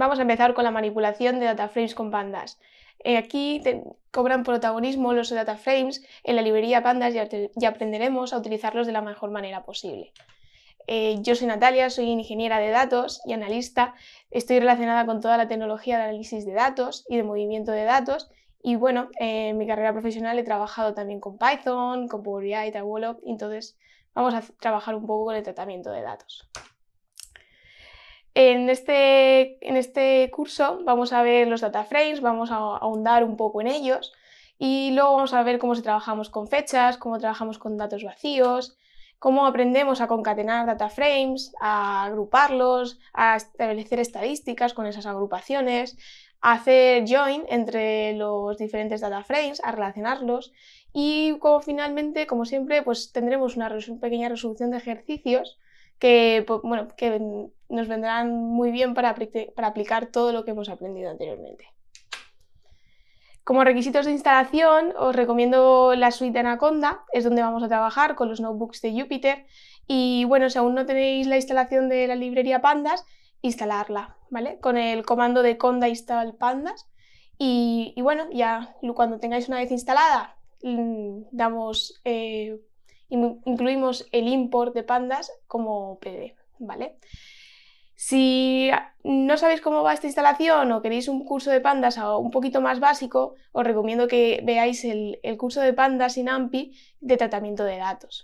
Vamos a empezar con la manipulación de dataframes con pandas. Eh, aquí cobran protagonismo los dataframes en la librería pandas y, aprenderemos a utilizarlos de la mejor manera posible. Eh, yo soy Natalia, soy ingeniera de datos y analista. Estoy relacionada con toda la tecnología de análisis de datos y de movimiento de datos. Y bueno, en mi carrera profesional he trabajado también con Python, con Power BI, Tableau, entonces vamos a trabajar un poco con el tratamiento de datos. En este, en este curso vamos a ver los data frames, vamos a ahondar un poco en ellos y luego vamos a ver cómo se trabajamos con fechas, cómo trabajamos con datos vacíos, cómo aprendemos a concatenar data frames, a agruparlos, a establecer estadísticas con esas agrupaciones, a hacer join entre los diferentes data frames, a relacionarlos y como finalmente, como siempre, pues tendremos una, pequeña resolución de ejercicios que, bueno, que nos vendrán muy bien para, aplicar todo lo que hemos aprendido anteriormente. Como requisitos de instalación, os recomiendo la suite Anaconda, es donde vamos a trabajar con los notebooks de Jupyter. Y bueno, si aún no tenéis la instalación de la librería Pandas, instalarla, ¿vale? Con el comando de conda install pandas. Y, bueno, ya cuando tengáis una vez instalada, mm, damos, eh, incluimos el import de pandas como PD, ¿vale? Si no sabéis cómo va esta instalación o queréis un curso de pandas un poquito más básico, os recomiendo que veáis el, curso de pandas sin AMPI de tratamiento de datos.